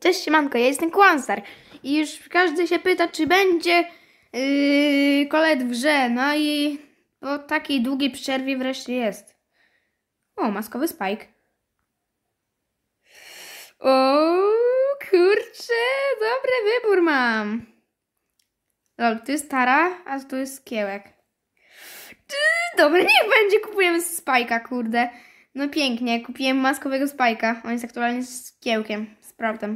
Cześć siemanko, ja jestem Kłanstar i już każdy się pyta, czy będzie yy, kolet w grze, no i po takiej długiej przerwie wreszcie jest. O, maskowy spike. O, kurczę, dobry wybór mam. Lol, tu jest Tara, a tu jest Kiełek. Dobra, niech będzie, kupujemy spajka, kurde. No pięknie, kupiłem maskowego spajka. On jest aktualnie z kiełkiem prawda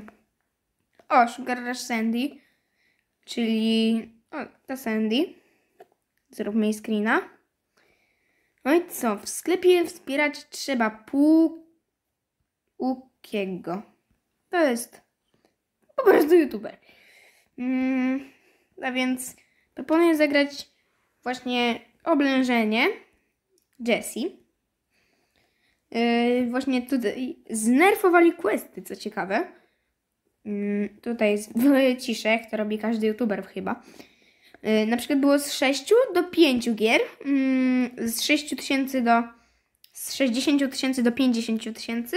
O, Sugar Sandy, czyli o, ta Sandy. Zróbmy jej screena. No i co? W sklepie wspierać trzeba półkiego To jest po prostu youtuber. Mm, a więc proponuję zagrać właśnie oblężenie Jessie. Yy, właśnie tutaj znerfowali questy, co ciekawe. Yy, tutaj jest ciszek, to robi każdy youtuber chyba. Yy, na przykład było z 6 do 5 gier, yy, z 6 tysięcy do z 60 tysięcy do 50 tysięcy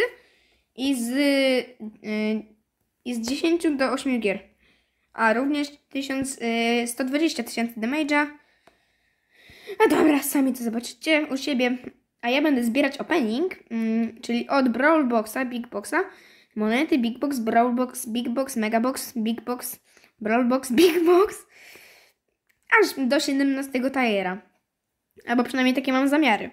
i z, yy, i z 10 do 8 gier. A również 1000, yy, 120 tysięcy damage'a. A no dobra, sami to zobaczycie u siebie a ja będę zbierać opening, mm, czyli od Brawl Boxa, Big Boxa, monety, Big Box, Brawl Box, Big Box, Mega Box, Big Box, Brawl Box, Big Box, aż do 17 tajera. Albo przynajmniej takie mam zamiary.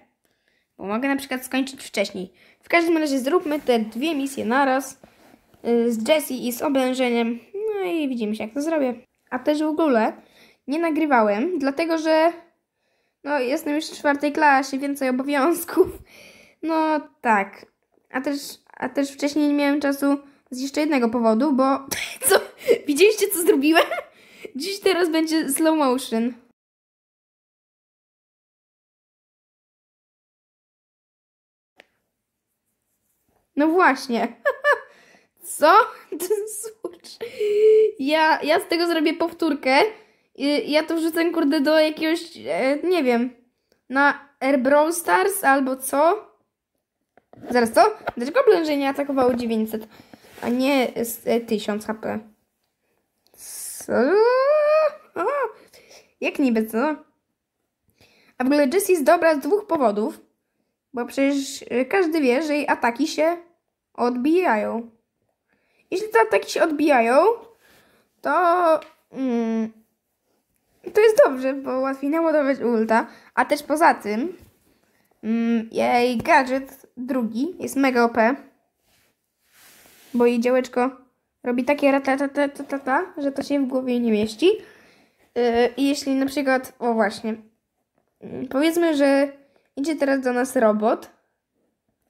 Bo mogę na przykład skończyć wcześniej. W każdym razie zróbmy te dwie misje naraz y, z Jessie i z oblężeniem. No i widzimy się jak to zrobię. A też w ogóle nie nagrywałem, dlatego że no, jestem już w czwartej klasie, więcej obowiązków. No tak. A też, a też wcześniej nie miałem czasu z jeszcze jednego powodu, bo... Co? Widzieliście, co zrobiłem? Dziś teraz będzie slow motion. No właśnie. Co? Ja, ja z tego zrobię powtórkę. I ja to wrzucę, kurde, do jakiegoś, e, nie wiem, na Air Brawl Stars albo co? Zaraz co? Dlaczego oblężenie atakowało 900, a nie e, 1000 HP? Co? O, jak niby co? A w ogóle Jessie jest dobra z dwóch powodów. Bo przecież e, każdy wie, że jej ataki się odbijają. Jeśli te ataki się odbijają, to... Mm, to jest dobrze, bo łatwiej naładować ulta, a też poza tym mm, jej gadżet drugi jest mega OP, bo jej działeczko robi takie ratatatatata, że to się w głowie nie mieści. Yy, I jeśli na przykład, o właśnie, mm, powiedzmy, że idzie teraz do nas robot,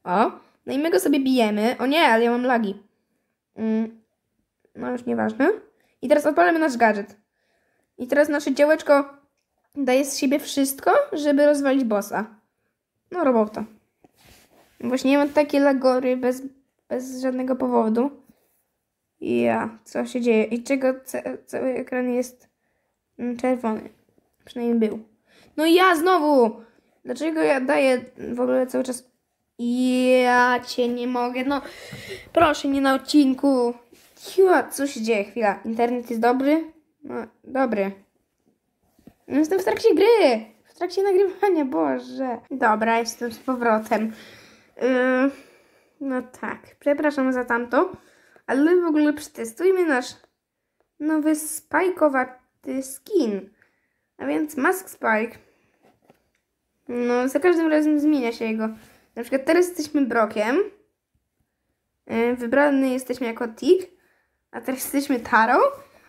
o, no i my go sobie bijemy, o nie, ale ja mam lagi. Mm, no już nieważne. I teraz odpalamy nasz gadżet. I teraz nasze działeczko daje z siebie wszystko, żeby rozwalić bossa. No robota. Właśnie mam takiej lagory bez, bez żadnego powodu. Ja, co się dzieje? I czego cały ekran jest mm, czerwony. Przynajmniej był. No ja znowu! Dlaczego ja daję w ogóle cały czas... Ja cię nie mogę, no proszę, nie na odcinku. Chyba, co się dzieje? Chwila, internet jest dobry, no, dobry. No, jestem w trakcie gry! W trakcie nagrywania, Boże. Dobra, jestem z powrotem. Yy, no tak, przepraszam za tamto, ale w ogóle przetestujmy nasz nowy spajkowaty skin. A więc Mask Spike. No, za każdym razem zmienia się jego. Na przykład teraz jesteśmy Brokiem. Yy, wybrany jesteśmy jako tig A teraz jesteśmy Tarą.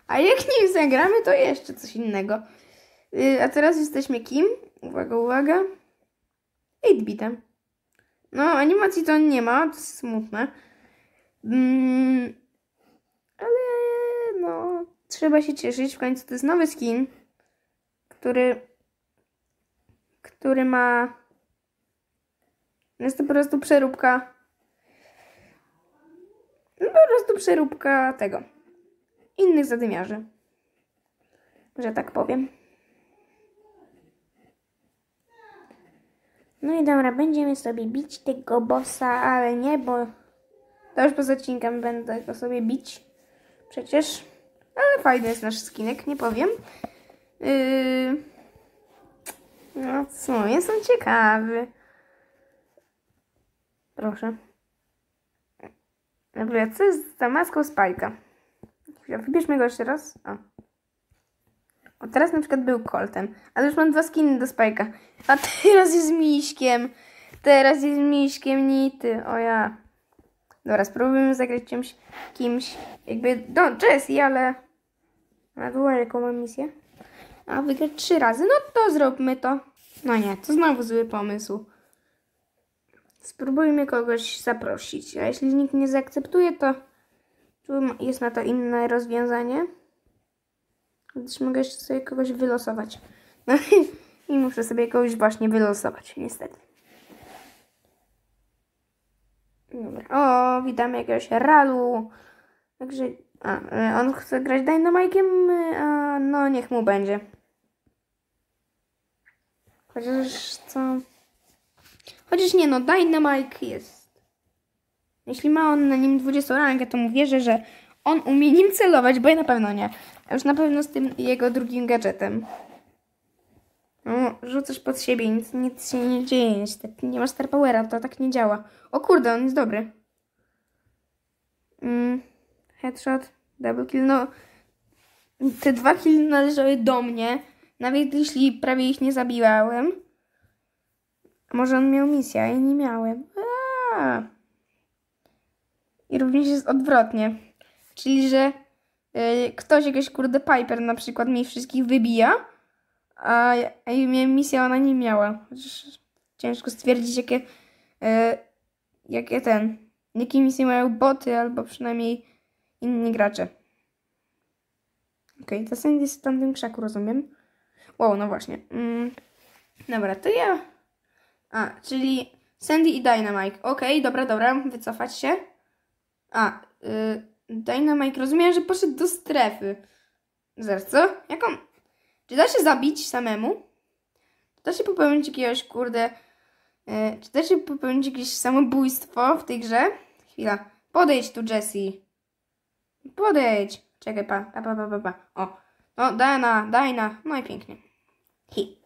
A jak nim zagramy, to jeszcze coś innego. Yy, a teraz jesteśmy kim? Uwaga, uwaga. 8-bitem. No, animacji to nie ma, to jest smutne. Mm, ale no, trzeba się cieszyć. W końcu to jest nowy skin, który, który ma. Jest to po prostu przeróbka. No, po prostu przeróbka tego innych zadymiarzy, że tak powiem. No i dobra, będziemy sobie bić tego bossa, ale nie, bo to już poza odcinkiem będę go sobie bić. Przecież, ale fajny jest nasz skinek, nie powiem. Yy... No co, jestem ciekawy. Proszę. Dobra, co jest za maską Spajka? Wybierzmy go jeszcze raz. O. o teraz na przykład był Coltem, ale już mam dwa skiny do Spajka. A teraz jest Miśkiem. Teraz jest Miśkiem Nity. O ja. Dobra, spróbujmy zagrać czymś, kimś. Jakby, no, Jessie, ale... A była jaką mam misję? A wygrać trzy razy. No to zróbmy to. No nie, to znowu zły pomysł. Spróbujmy kogoś zaprosić, a jeśli nikt nie zaakceptuje, to czy jest na to inne rozwiązanie? Gdyż mogę jeszcze sobie kogoś wylosować. No i muszę sobie kogoś właśnie wylosować, niestety. Dobra. O, witamy jakiegoś Ralu. Także, a, e, on chce grać Dynamikiem, e, a no niech mu będzie. Chociaż co... Chociaż nie no, Dynamike jest jeśli ma on na nim 20 rankę, to mu wierzę, że on umie nim celować, bo ja na pewno nie. A już na pewno z tym jego drugim gadżetem. No, rzucasz pod siebie, nic, nic się nie dzieje, niestety. Tak nie masz Star Powera, to tak nie działa. O kurde, on jest dobry. Mm, headshot, double kill, no... Te dwa kill należały do mnie, nawet jeśli prawie ich nie zabiłałem. Może on miał misję, a ja nie miałem. Aaaa i również jest odwrotnie. Czyli, że y, ktoś jakiś kurde Piper na przykład mnie wszystkich wybija, a, a misja ona nie miała. Chociaż ciężko stwierdzić, jakie, y, jakie ten, jakie misje mają boty albo przynajmniej inni gracze. Okej, okay, to sens jest w tamtym krzaku, rozumiem. Wow, no właśnie. Mm, dobra, to ja... A, czyli Sandy i Dynamite. Okej, okay, dobra, dobra, wycofać się. A, y, Dynamite rozumiem, że poszedł do strefy. Zaraz, co? Jaką? Czy da się zabić samemu? Czy da się popełnić jakiegoś, kurde... Y, czy da się popełnić jakieś samobójstwo w tej grze? Chwila. Podejdź tu, Jessie. Podejdź. Czekaj, pa, pa, pa, pa, pa, pa. O. No, Dana, Dana. No i pięknie. Hi.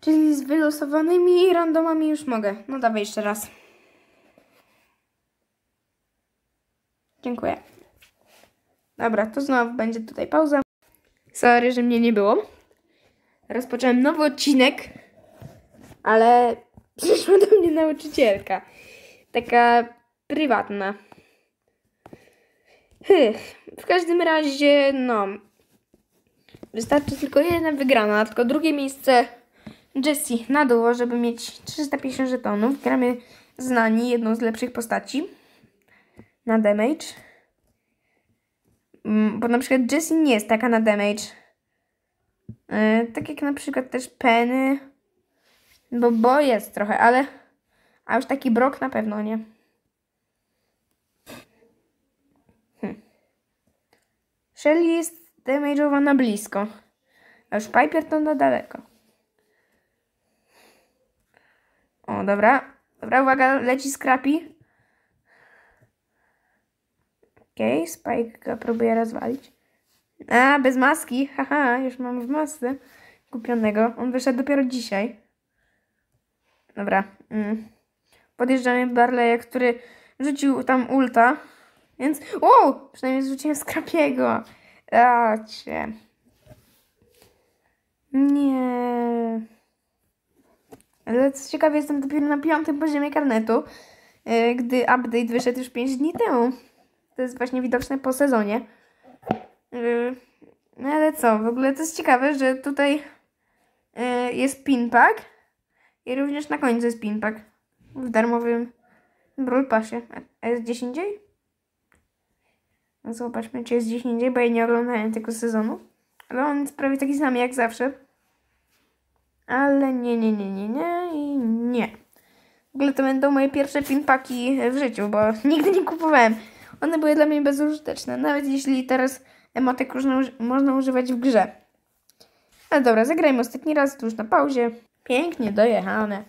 Czyli z wylosowanymi randomami już mogę. No dawaj jeszcze raz. Dziękuję. Dobra, to znowu będzie tutaj pauza. Sorry, że mnie nie było. Rozpocząłem nowy odcinek, ale przyszła do mnie nauczycielka. Taka prywatna. Hych. W każdym razie, no. Wystarczy tylko jedna wygrana, tylko drugie miejsce Jessie na dół, żeby mieć 350 żetonów. Gramy znani, jedną z lepszych postaci na damage. Mm, bo na przykład Jessie nie jest taka na damage. E, tak jak na przykład też Penny. Bo Bo jest trochę, ale... A już taki Brok na pewno nie. Hm. Shelly jest damage'owana blisko. A już Piper to na daleko. O, dobra. Dobra, uwaga, leci Scrappy. Okej, okay, Spike go próbuje rozwalić. A, bez maski. Haha, już mam w masce kupionego. On wyszedł dopiero dzisiaj. Dobra. Mm. Podjeżdżamy Barley'a, który rzucił tam ulta. Więc... o! Przynajmniej zrzuciłem skrapiego. A, cię. Nie. Ale co ciekawe, jestem dopiero na piątym poziomie karnetu, e, gdy update wyszedł już 5 dni temu. To jest właśnie widoczne po sezonie. Yy, no ale co, w ogóle to jest ciekawe, że tutaj yy, jest pinpack i również na końcu jest pinpack w darmowym Brawl Passie. A jest gdzieś indziej? No zobaczmy, czy jest gdzieś indziej, bo ja nie oglądałem tego sezonu. Ale on jest prawie taki sam jak zawsze. Ale nie, nie, nie, nie, nie i nie. W ogóle to będą moje pierwsze pinpaki w życiu, bo nigdy nie kupowałem one były dla mnie bezużyteczne, nawet jeśli teraz emotek można używać w grze. Ale dobra, zagrajmy ostatni raz, tuż na pauzie. Pięknie dojechane.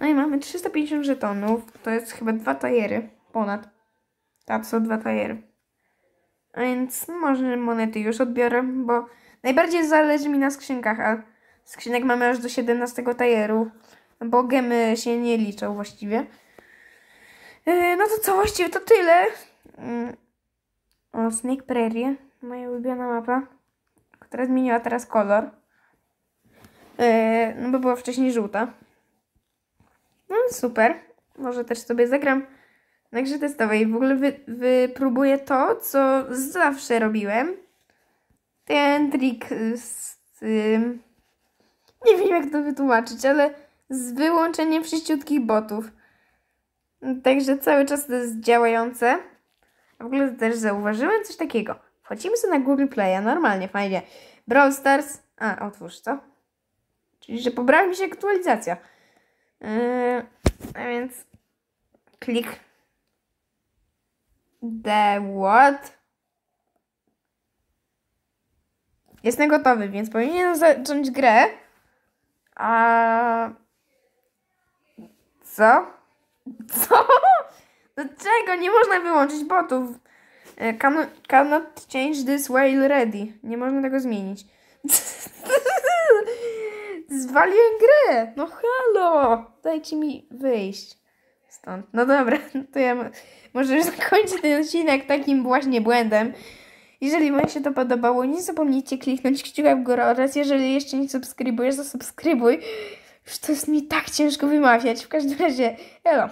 No i mamy 350 żetonów, to jest chyba dwa tajery, ponad. Tak, są dwa tajery. A więc może monety już odbiorę, bo najbardziej zależy mi na skrzynkach, a skrzynek mamy aż do 17 tajeru, bo gemy się nie liczą właściwie. E, no to co, właściwie to tyle. Mm. O, Snake Prairie, moja ulubiona mapa, która zmieniła teraz kolor. E, no bo była wcześniej żółta. No super, może też sobie zagram na grze testowej. W ogóle wy, wypróbuję to, co zawsze robiłem. Ten trik z... Tym. nie wiem jak to wytłumaczyć, ale z wyłączeniem wszyściutkich botów. Także cały czas to jest działające. W ogóle też zauważyłem coś takiego. Wchodzimy sobie na Google Playa, normalnie, fajnie. Brawl Stars. A, otwórz, co? Czyli, że pobrała mi się aktualizacja. Yy, a więc klik. The what? Jestem gotowy, więc powinienem zacząć grę. A... Co? Co? Dlaczego? Nie można wyłączyć botów. E, cannot, cannot change this whale ready. Nie można tego zmienić. Zwaliłem grę! No halo! Dajcie mi wyjść stąd. No dobra, to ja może zakończę ten odcinek takim właśnie błędem. Jeżeli Wam się to podobało, nie zapomnijcie kliknąć kciuka w górę oraz jeżeli jeszcze nie subskrybujesz, zasubskrybuj. Już to jest mi tak ciężko wymawiać. W każdym razie, elo.